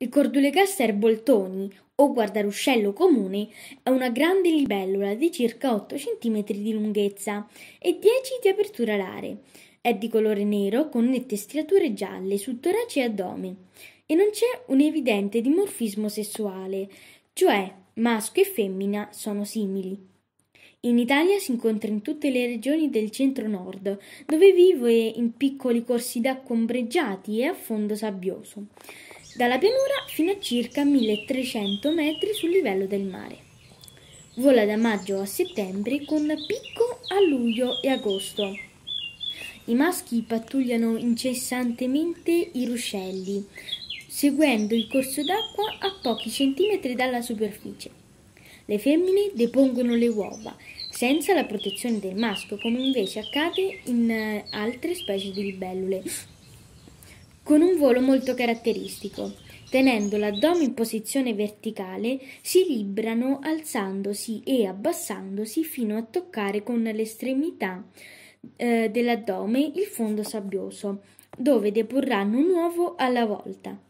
Il Cordulegaster boltoni o guardaruscello comune è una grande libellula di circa 8 cm di lunghezza e 10 di apertura alare. È di colore nero con nette striature gialle su torace e addome e non c'è un evidente dimorfismo sessuale, cioè maschio e femmina sono simili. In Italia si incontra in tutte le regioni del centro-nord, dove vive in piccoli corsi d'acqua ombreggiati e a fondo sabbioso dalla pianura fino a circa 1300 metri sul livello del mare. Vola da maggio a settembre con picco a luglio e agosto. I maschi pattugliano incessantemente i ruscelli, seguendo il corso d'acqua a pochi centimetri dalla superficie. Le femmine depongono le uova senza la protezione del maschio, come invece accade in eh, altre specie di libellule con un volo molto caratteristico. Tenendo l'addome in posizione verticale, si librano alzandosi e abbassandosi fino a toccare con l'estremità eh, dell'addome il fondo sabbioso, dove deporranno un uovo alla volta.